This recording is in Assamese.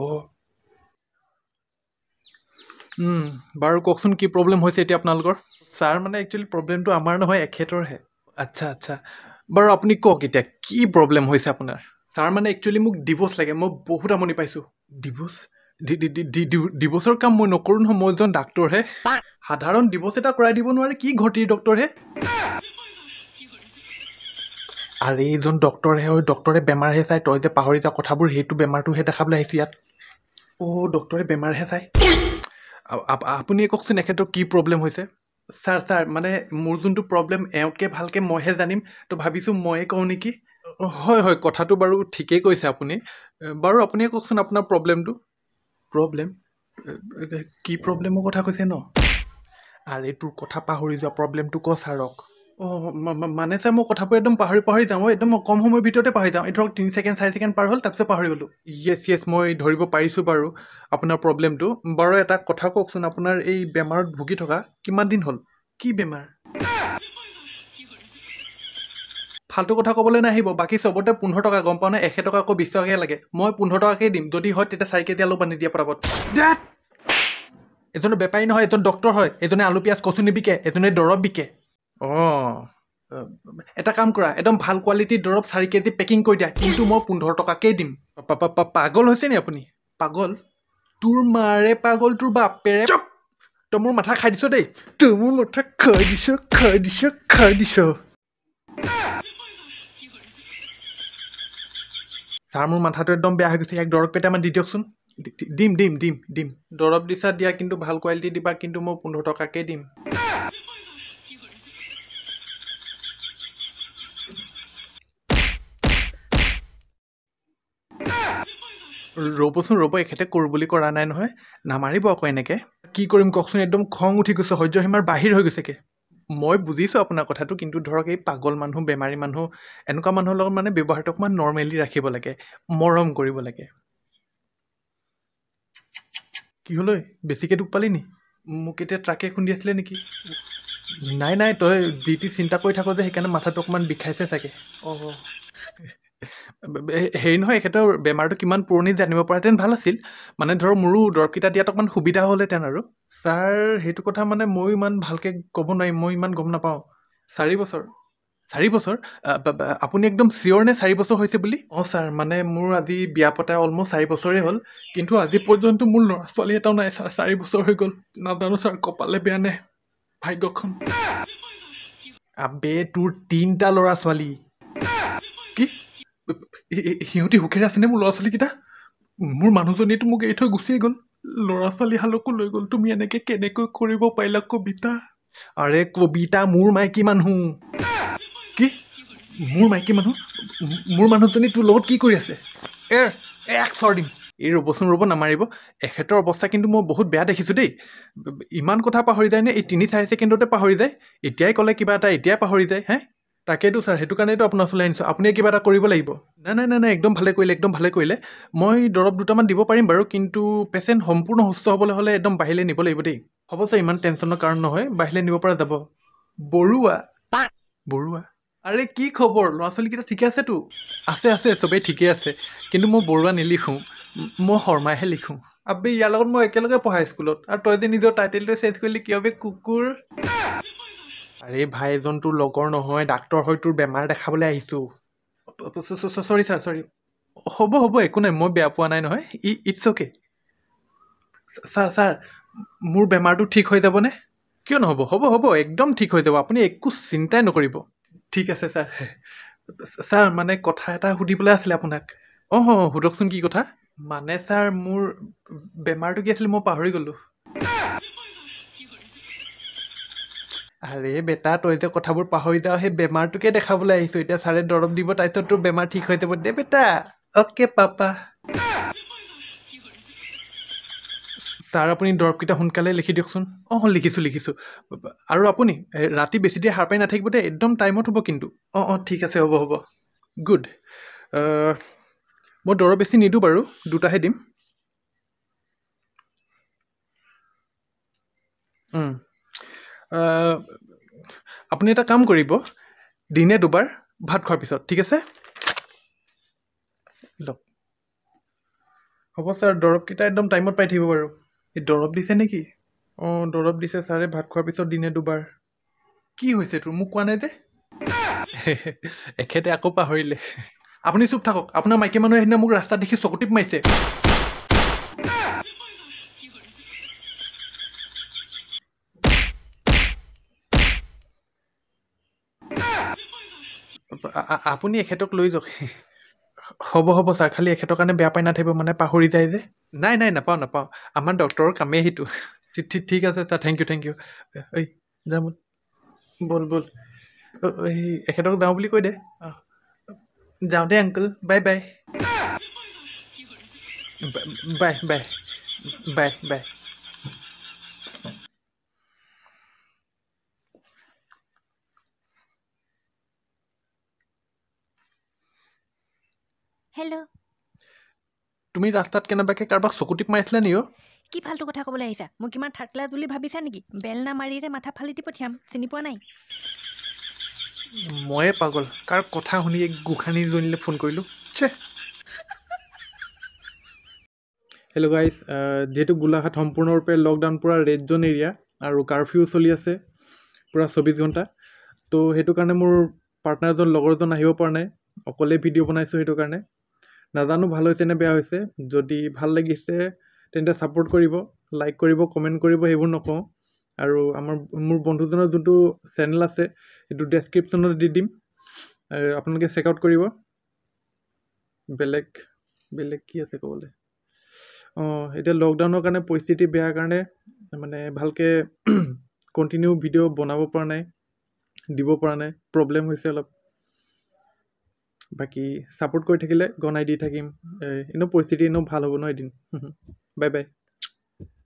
বাৰু কওকচোন কি প্ৰব্লেম হৈছে এতিয়া আপোনালোকৰ ছাৰ মানে একচুৱেলি প্ৰব্লেমটো আমাৰ নহয় এখেতৰহে আচ্ছা আচ্ছা বাৰু আপুনি কওক এতিয়া কি প্ৰব্লেম হৈছে আপোনাৰ ছাৰ মানে একচুৱেলি মোক ডিভৰ্চ লাগে মই বহুত আমনি পাইছোঁ ডিভৰ্চ ডিভৰ্চৰ কাম মই নকৰোঁ নহয় মই এজন ডাক্তৰহে সাধাৰণ ডিভৰ্চ এটা কৰাই দিব নোৱাৰি কি ঘটিৰ ডক্তৰহে আৰে এইজন ডক্তৰহে হয় ডক্তৰে বেমাৰহে চাই তই যে পাহৰি যা কথাবোৰ সেইটো বেমাৰটোহে দেখাবলৈ আহিছোঁ ইয়াত অ' ডক্টৰে বেমাৰহে চায় আপুনিয়ে কওকচোন এখেতৰ কি প্ৰব্লেম হৈছে ছাৰ ছাৰ মানে মোৰ যোনটো প্ৰব্লেম এওঁতকৈ ভালকৈ মইহে জানিম তো ভাবিছোঁ ময়ে কওঁ নেকি হয় হয় কথাটো বাৰু ঠিকেই কৈছে আপুনি বাৰু আপুনিয়ে কওকচোন আপোনাৰ প্ৰব্লেমটো প্ৰব্লেম কি প্ৰব্লেমৰ কথা কৈছে ন আৰে তোৰ কথা পাহৰি যোৱা প্ৰব্লেমটো ক ছাৰক মানে চাই মই কথাবোৰ একদম পাহৰি পাহৰি যাওঁ মই একদম মই কম সময়ৰ ভিতৰতে পাহৰি যাওঁ এই ধৰক তিনি ছেকেণ্ড চাৰি ছেকেণ্ড পাৰ হ'ল তাৰপিছত পাহৰি গ'লোঁ য়েছ য়েছ মই ধৰিব পাৰিছোঁ বাৰু আপোনাৰ প্ৰব্লেমটো বাৰু এটা কথা কওকচোন আপোনাৰ এই বেমাৰত ভুগি থকা কিমান দিন হ'ল কি বেমাৰ ফাল্টু কথা ক'বলৈ নাহিব বাকী চবতে পোন্ধৰ টকা গম পাওঁ নে এশ টকা আকৌ বিছ টকাকৈ লাগে মই পোন্ধৰ টকাকৈ দিম যদি হয় তেতিয়া চাৰি কেজি আলু পানী দিয়া পৰাপত এজনৰ বেপাৰী নহয় এজন ডক্টৰ হয় এজনে আলু পিঁয়াজ কচু নিবিকে এজনে দৰৱ বিকে অঁ এটা কাম কৰা একদম ভাল কোৱালিটিৰ দৰৱ চাৰি কেজি পেকিং কৰি দিয়া কিন্তু মই পোন্ধৰ টকাকেই দিম পাগল হৈছে নি আপুনি পাগল তোৰ মাৰে পাগল তোৰ বাপেৰে তই মোৰ মাথা খাই দিছ দেই তই মোৰ মাথা খাই দিছ খাই দিছ খাই দিছ ছাৰ মোৰ মাথাটো একদম বেয়া হৈ গৈছে ইয়াক দৰৱ কেইটামান দি দিয়কচোন দিম দিম দিম দিম দৰৱ দিছা দিয়া কিন্তু ভাল কোৱালিটি দিবা কিন্তু মই পোন্ধৰ টকাকেই দিম ৰ'বচোন ৰ'ব এখেতে কৰোঁ বুলি কৰা নাই নহয় নামাৰিব আকৌ এনেকৈ কি কৰিম কওকচোন একদম খং উঠি গৈছে সহ্যসীমাৰ বাহিৰ হৈ গৈছেগৈ মই বুজিছোঁ আপোনাৰ কথাটো কিন্তু ধৰক এই পাগল মানুহ বেমাৰী মানুহ এনেকুৱা মানুহৰ লগত মানে ব্যৱহাৰটো অকণমান নৰ্মেলি ৰাখিব লাগে মৰম কৰিব লাগে কি হ'ল ঐ বেছিকৈ দুখ পালি নি মোক এতিয়া ট্ৰাকে খুন্দি আছিলে নেকি নাই নাই তই যি টি চিন্তা কৰি থাক যে সেইকাৰণে মাথাটো অকণমান বিষাইছে চাগে অঁ হেৰি নহয় এখেতৰ বেমাৰটো কিমান পুৰণি জানিব পৰাহেঁতেন ভাল আছিল মানে ধৰক মোৰো দৰবকেইটা দিয়াত অকণমান সুবিধা হ'লহেঁতেন আৰু ছাৰ সেইটো কথা মানে মই ইমান ভালকে ক'ব নোৱাৰিম মই ইমান গম নাপাওঁ চাৰি বছৰ চাৰি বছৰ আপুনি একদম চিয়ৰ নে চাৰি বছৰ হৈছে বুলি অঁ ছাৰ মানে মোৰ আজি বিয়া পতা অলমষ্ট চাৰি বছৰে হ'ল কিন্তু আজি পৰ্যন্ত মোৰ ল'ৰা ছোৱালী এটাও নাই ছাৰ চাৰি বছৰ হৈ গ'ল নাজানো ছাৰ কপালে বেয়া নে ভাগ্যখন আবে তোৰ তিনিটা ল'ৰা ছোৱালী কি সিহঁতি সুখেৰে আছেনে মোৰ ল'ৰা ছোৱালীকেইটা মোৰ মানুহজনীয়েতো মোক এৰি থৈ গুচিয়ে গ'ল ল'ৰা ছোৱালীহালকো লৈ গ'ল তুমি এনেকৈ কেনেকৈ কৰিব পাৰিলা কবিতা আৰে কবিতা মোৰ মাইকী মানুহ কি মোৰ মাইকী মানুহ মোৰ মানুহজনী তোৰ লগত কি কৰি আছে এৰ এক চৰ দিম এই ৰ'বচোন ৰ'ব নামাৰিব এখেতৰ অৱস্থা কিন্তু মই বহুত বেয়া দেখিছোঁ দেই ইমান কথা পাহৰি যায় নে এই তিনি চাৰি ছেকেণ্ডতে পাহৰি যায় এতিয়াই ক'লে কিবা এটা এতিয়াই পাহৰি যায় হে তাকেইতো ছাৰ সেইটো কাৰণেতো আপোনাৰ ওচৰলৈ আনিছোঁ আপুনি কিবা এটা কৰিব লাগিব নাই নাই নাই নাই একদম ভালে কৰিলে একদম ভালে কৰিলে মই দৰৱ দুটামান দিব পাৰিম বাৰু কিন্তু পেচেণ্ট সম্পূৰ্ণ সুস্থ হ'বলৈ হ'লে একদম বাহিৰলৈ নিব লাগিব দেই হ'ব ছাৰ ইমান টেনশ্যনৰ কাৰণ নহয় বাহিৰলৈ নিব পৰা যাব বৰুৱা বৰুৱা আৰে কি খবৰ ল'ৰা ছোৱালীকেইটা ঠিকে আছেতো আছে আছে চবেই ঠিকেই আছে কিন্তু মই বৰুৱা নিলিখোঁ মই শৰ্মাইহে লিখোঁ আবে ইয়াৰ লগত মই একেলগে পঢ়া স্কুলত আৰু তই যে নিজৰ টাইটেলটোৱে চেঞ্জ কৰিলি কিয় বে কুকুৰ আৰে ভাই এজন তোৰ লগৰ নহয় ডাক্তৰ হৈ তোৰ বেমাৰ দেখাবলৈ আহিছোঁ চৰি ছাৰ চৰি হব হব একো নাই মই বেয়া পোৱা নাই নহয় ই ইটছ অ'কে ছাৰ স্যাৰ মোৰ বেমাৰটো ঠিক হৈ যাবনে কিয় নহব হব হব একদম ঠিক হৈ যাব আপুনি একো চিন্তাই নকৰিব ঠিক আছে ছাৰ ছাৰ মানে কথা এটা সুধিবলৈ আছিলে আপোনাক অঁ অঁ সোধকচোন কি কথা মানে ছাৰ মোৰ বেমাৰটো কি আছিল মই পাহৰি গ'লোঁ আৰে বেটা তই যে কথাবোৰ পাহৰি যাওঁ সেই বেমাৰটোকে দেখাবলৈ আহিছোঁ এতিয়া ছাৰে দৰৱ দিব তাৰপিছত তোৰ বেমাৰ ঠিক হৈ যাব দে বেটা অ'কে পাপা ছাৰ আপুনি দৰৱকেইটা সোনকালে লিখি দিয়কচোন অঁ লিখিছোঁ লিখিছোঁ আৰু আপুনি ৰাতি বেছি দেৰি সাৰ পাই নাথাকিব দে একদম টাইমত হ'ব কিন্তু অঁ অঁ ঠিক আছে হ'ব হ'ব গুড মই দৰৱ বেছি নিদিওঁ বাৰু দুটাহে দিম আপুনি এটা কাম কৰিব দিনে দুবাৰ ভাত খোৱাৰ পিছত ঠিক আছে লওক হ'ব ছাৰ দৰৱকেইটা একদম টাইমত পাই থাকিব বাৰু এই দৰৱ দিছে নেকি অঁ দৰৱ দিছে ছাৰে ভাত খোৱাৰ পিছত দিনে দুবাৰ কি হৈছে তোৰ মোক কোৱা নাই যে এখেতে আকৌ পাহৰিলে আপুনি চুপ থাকক আপোনাৰ মাইকী মানুহে সেইদিনা মোক ৰাস্তাত দেখি চকুটিপ মাৰিছে আপুনি এখেতক লৈ যাওক হ'ব হ'ব ছাৰ খালি এখেতৰ কাৰণে বেয়া পাই নাথাকিব মানে পাহৰি যায় যে নাই নাই নাপাওঁ নাপাওঁ আমাৰ ডক্টৰৰ কামেই সেইটো ঠিক আছে sir thank you thank you এই যাম বল বল এই এখেতক যাওঁ বুলি কৈ দে যাওঁ দে uncle bye bye bye bye bye bye hello' তুমি ৰাস্তাত কেনেবাকৈ কাৰোবাক চকুটিপ মাৰিছিলে নেকি অ' কি ফালটো কথা ক'বলৈ আহিছা মোক কিমান থাৰ্ড ক্লাছ বুলি ভাবিছা নেকি বেল নামাৰিৰে মাথা ফালি দি পঠিয়াম চিনি পোৱা নাই ময়ে পাগল কাৰ কথা শুনি এক গোসানীজনীলৈ ফোন কৰিলোঁ চে হেল্ল' গাইজ যিহেতু গোলাঘাট সম্পূৰ্ণৰূপে লকডাউন পূৰা ৰেড জ'ন এৰিয়া আৰু কাৰ্ফিউ চলি আছে পূৰা চৌবিছ ঘণ্টা ত' সেইটো কাৰণে মোৰ পাৰ্টনাৰজন লগৰজন আহিব পৰা নাই অকলে ভিডিঅ' বনাইছোঁ সেইটো কাৰণে নাজানো ভাল হৈছে নে বেয়া হৈছে যদি ভাল লাগিছে তেন্তে ছাপোৰ্ট কৰিব লাইক কৰিব কমেণ্ট কৰিব সেইবোৰ নকওঁ আৰু আমাৰ মোৰ বন্ধুজনৰ যোনটো চেনেল আছে সেইটো ডেছক্ৰিপশ্যনত দি দিম আপোনালোকে চেক আউট কৰিব বেলেগ বেলেগ কি আছে ক'বলৈ অঁ এতিয়া লকডাউনৰ কাৰণে পৰিস্থিতি বেয়া কাৰণে মানে ভালকৈ কণ্টিনিউ ভিডিঅ' বনাব পৰা নাই দিব পৰা নাই প্ৰব্লেম হৈছে অলপ বাকী ছাপোৰ্ট কৰি থাকিলে গনাই দি থাকিম এনেও পৰিস্থিতি এনেও ভাল হ'ব ন এদিন বাই বাই